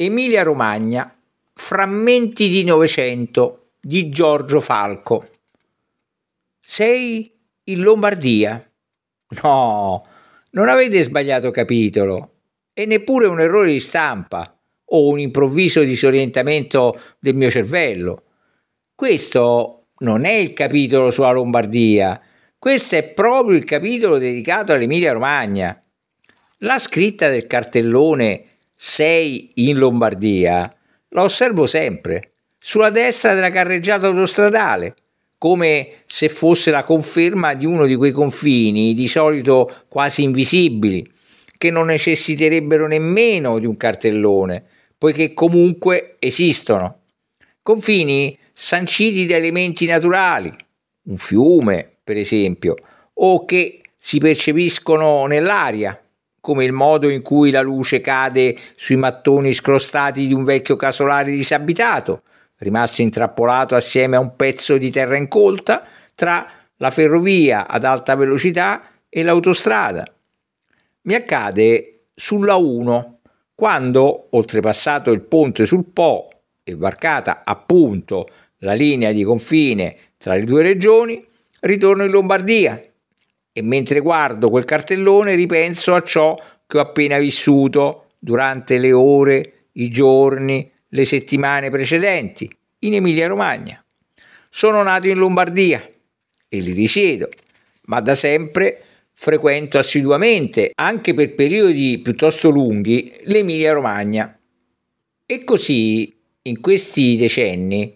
Emilia Romagna, frammenti di Novecento di Giorgio Falco. Sei in Lombardia? No, non avete sbagliato capitolo e neppure un errore di stampa o un improvviso disorientamento del mio cervello. Questo non è il capitolo sulla Lombardia, questo è proprio il capitolo dedicato all'Emilia Romagna. La scritta del cartellone sei in Lombardia, la osservo sempre, sulla destra della carreggiata autostradale, come se fosse la conferma di uno di quei confini, di solito quasi invisibili, che non necessiterebbero nemmeno di un cartellone, poiché comunque esistono. Confini sanciti da elementi naturali, un fiume per esempio, o che si percepiscono nell'aria, come il modo in cui la luce cade sui mattoni scrostati di un vecchio casolare disabitato, rimasto intrappolato assieme a un pezzo di terra incolta tra la ferrovia ad alta velocità e l'autostrada. Mi accade sulla 1 quando, oltrepassato il ponte sul Po e varcata appunto la linea di confine tra le due regioni, ritorno in Lombardia e mentre guardo quel cartellone ripenso a ciò che ho appena vissuto durante le ore, i giorni, le settimane precedenti in Emilia-Romagna. Sono nato in Lombardia e lì risiedo, ma da sempre frequento assiduamente, anche per periodi piuttosto lunghi, l'Emilia-Romagna. E così, in questi decenni,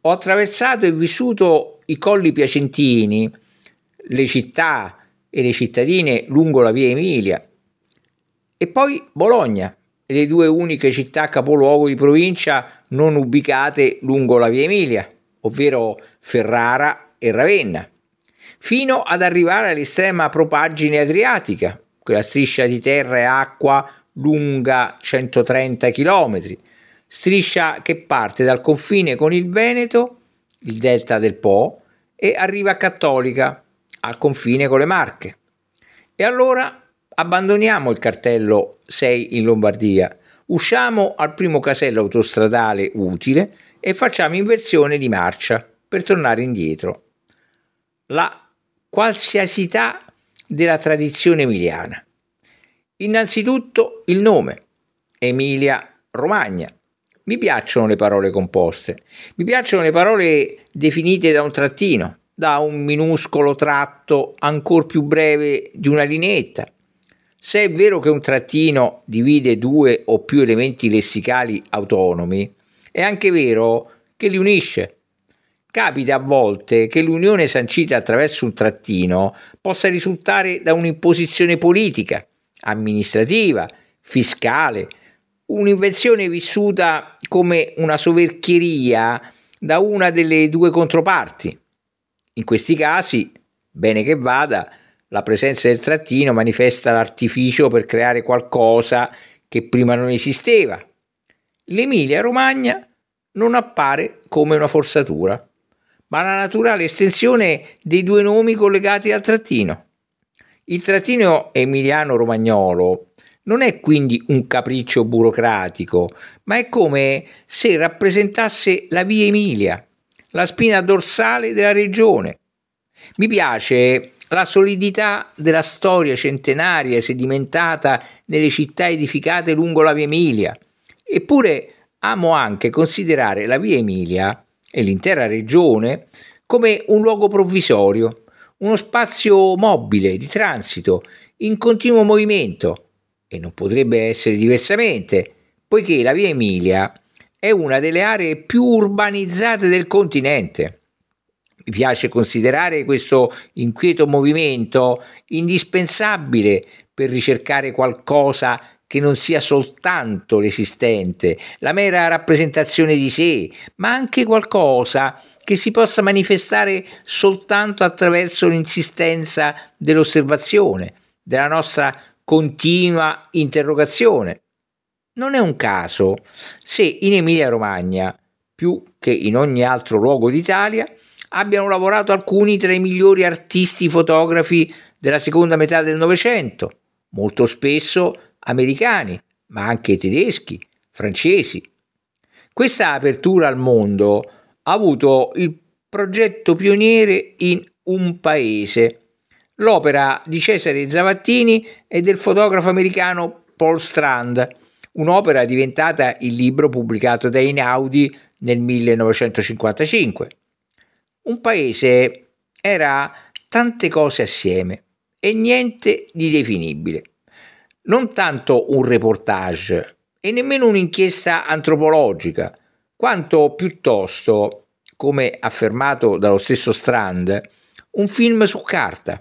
ho attraversato e vissuto i colli piacentini, le città, e le cittadine lungo la via Emilia. E poi Bologna, le due uniche città capoluogo di provincia non ubicate lungo la via Emilia, ovvero Ferrara e Ravenna, fino ad arrivare all'estrema propaggine adriatica, quella striscia di terra e acqua lunga 130 km, striscia che parte dal confine con il Veneto, il delta del Po, e arriva a Cattolica, al confine con le Marche. E allora abbandoniamo il cartello 6 in Lombardia, usciamo al primo casello autostradale utile e facciamo inversione di marcia per tornare indietro. La qualsiasità della tradizione emiliana. Innanzitutto il nome, Emilia Romagna. Mi piacciono le parole composte, mi piacciono le parole definite da un trattino, da un minuscolo tratto ancor più breve di una lineetta. Se è vero che un trattino divide due o più elementi lessicali autonomi, è anche vero che li unisce. Capita a volte che l'unione sancita attraverso un trattino possa risultare da un'imposizione politica, amministrativa, fiscale, un'invenzione vissuta come una soverchieria da una delle due controparti. In questi casi, bene che vada, la presenza del trattino manifesta l'artificio per creare qualcosa che prima non esisteva. L'Emilia-Romagna non appare come una forzatura, ma la naturale estensione dei due nomi collegati al trattino. Il trattino emiliano-romagnolo non è quindi un capriccio burocratico, ma è come se rappresentasse la via Emilia, la spina dorsale della regione. Mi piace la solidità della storia centenaria sedimentata nelle città edificate lungo la Via Emilia. Eppure amo anche considerare la Via Emilia e l'intera regione come un luogo provvisorio, uno spazio mobile di transito in continuo movimento e non potrebbe essere diversamente, poiché la Via Emilia è una delle aree più urbanizzate del continente. Mi piace considerare questo inquieto movimento indispensabile per ricercare qualcosa che non sia soltanto l'esistente, la mera rappresentazione di sé, ma anche qualcosa che si possa manifestare soltanto attraverso l'insistenza dell'osservazione, della nostra continua interrogazione. Non è un caso se in Emilia-Romagna, più che in ogni altro luogo d'Italia, abbiano lavorato alcuni tra i migliori artisti fotografi della seconda metà del Novecento, molto spesso americani, ma anche tedeschi, francesi. Questa apertura al mondo ha avuto il progetto pioniere in un paese, l'opera di Cesare Zavattini e del fotografo americano Paul Strand, un'opera diventata il libro pubblicato da Einaudi nel 1955. Un paese era tante cose assieme e niente di definibile. Non tanto un reportage e nemmeno un'inchiesta antropologica, quanto piuttosto, come affermato dallo stesso Strand, un film su carta,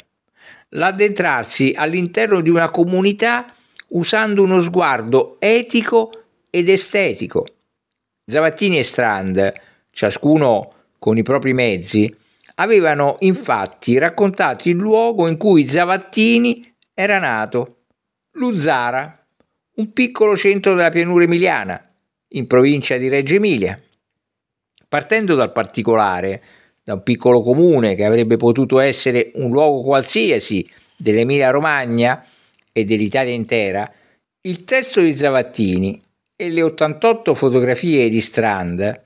l'addentrarsi all'interno di una comunità che usando uno sguardo etico ed estetico. Zavattini e Strand, ciascuno con i propri mezzi, avevano infatti raccontato il luogo in cui Zavattini era nato, Luzzara, un piccolo centro della pianura emiliana, in provincia di Reggio Emilia. Partendo dal particolare, da un piccolo comune che avrebbe potuto essere un luogo qualsiasi dell'Emilia Romagna, e dell'Italia intera, il testo di Zavattini e le 88 fotografie di Strand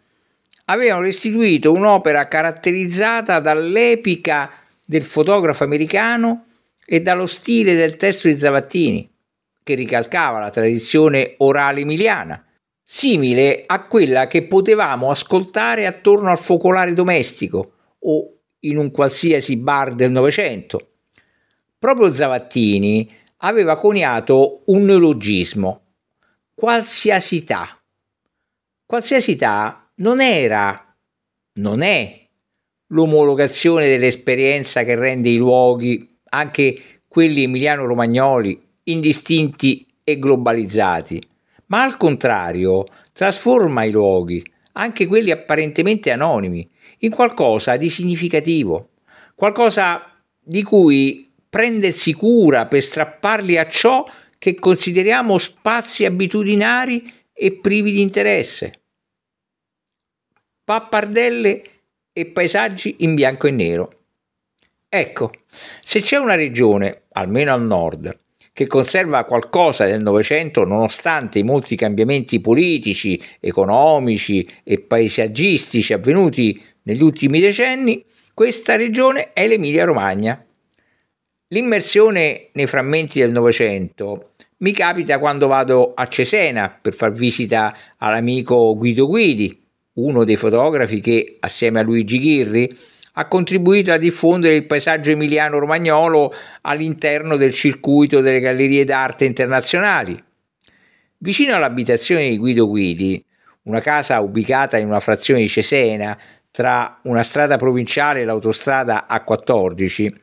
avevano restituito un'opera caratterizzata dall'epica del fotografo americano e dallo stile del testo di Zavattini, che ricalcava la tradizione orale emiliana, simile a quella che potevamo ascoltare attorno al focolare domestico o in un qualsiasi bar del Novecento. Proprio Zavattini aveva coniato un neologismo, qualsiasità. Qualsiasità non era, non è l'omologazione dell'esperienza che rende i luoghi, anche quelli emiliano-romagnoli, indistinti e globalizzati, ma al contrario trasforma i luoghi, anche quelli apparentemente anonimi, in qualcosa di significativo, qualcosa di cui prendersi cura per strapparli a ciò che consideriamo spazi abitudinari e privi di interesse. Pappardelle e paesaggi in bianco e nero. Ecco, se c'è una regione, almeno al nord, che conserva qualcosa del Novecento nonostante i molti cambiamenti politici, economici e paesaggistici avvenuti negli ultimi decenni, questa regione è l'Emilia Romagna. L'immersione nei frammenti del Novecento mi capita quando vado a Cesena per far visita all'amico Guido Guidi, uno dei fotografi che, assieme a Luigi Ghirri, ha contribuito a diffondere il paesaggio emiliano-romagnolo all'interno del circuito delle gallerie d'arte internazionali. Vicino all'abitazione di Guido Guidi, una casa ubicata in una frazione di Cesena tra una strada provinciale e l'autostrada A14,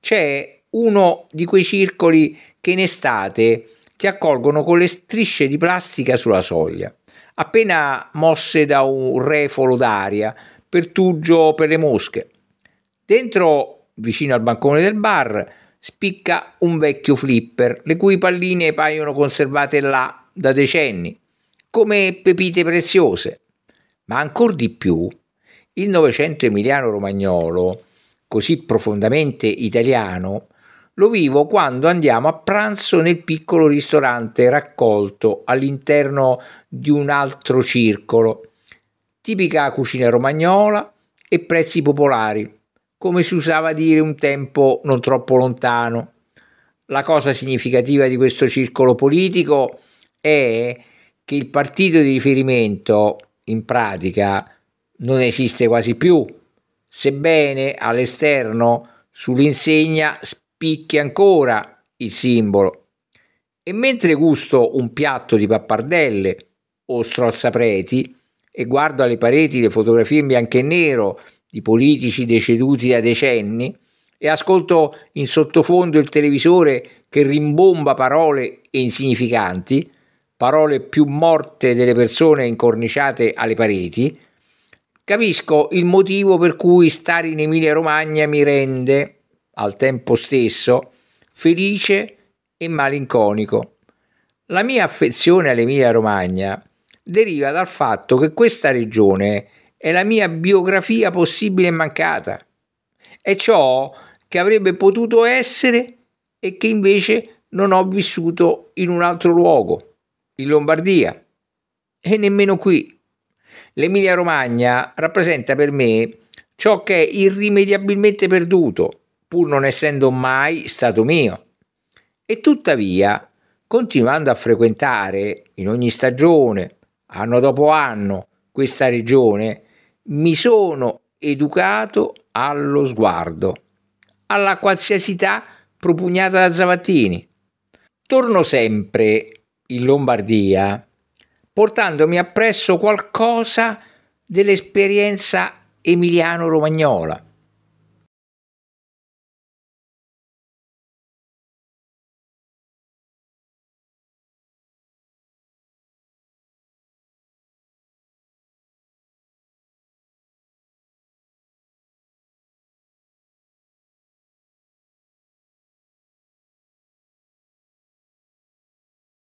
c'è uno di quei circoli che in estate ti accolgono con le strisce di plastica sulla soglia, appena mosse da un refolo d'aria, pertugio per le mosche. Dentro, vicino al bancone del bar, spicca un vecchio flipper, le cui palline paiono conservate là da decenni, come pepite preziose. Ma ancor di più, il Novecento emiliano romagnolo, così profondamente italiano, lo vivo quando andiamo a pranzo nel piccolo ristorante raccolto all'interno di un altro circolo. Tipica cucina romagnola e prezzi popolari, come si usava dire un tempo non troppo lontano. La cosa significativa di questo circolo politico è che il partito di riferimento in pratica non esiste quasi più, sebbene all'esterno sull'insegna spicchi ancora il simbolo. E mentre gusto un piatto di pappardelle o strozzapreti e guardo alle pareti le fotografie in bianco e nero di politici deceduti da decenni e ascolto in sottofondo il televisore che rimbomba parole insignificanti, parole più morte delle persone incorniciate alle pareti, capisco il motivo per cui stare in Emilia Romagna mi rende al tempo stesso, felice e malinconico. La mia affezione all'Emilia Romagna deriva dal fatto che questa regione è la mia biografia possibile e mancata, è ciò che avrebbe potuto essere e che invece non ho vissuto in un altro luogo, in Lombardia, e nemmeno qui. L'Emilia Romagna rappresenta per me ciò che è irrimediabilmente perduto, pur non essendo mai stato mio. E tuttavia, continuando a frequentare in ogni stagione, anno dopo anno, questa regione, mi sono educato allo sguardo, alla qualsiasità propugnata da Zavattini. Torno sempre in Lombardia portandomi appresso qualcosa dell'esperienza emiliano-romagnola.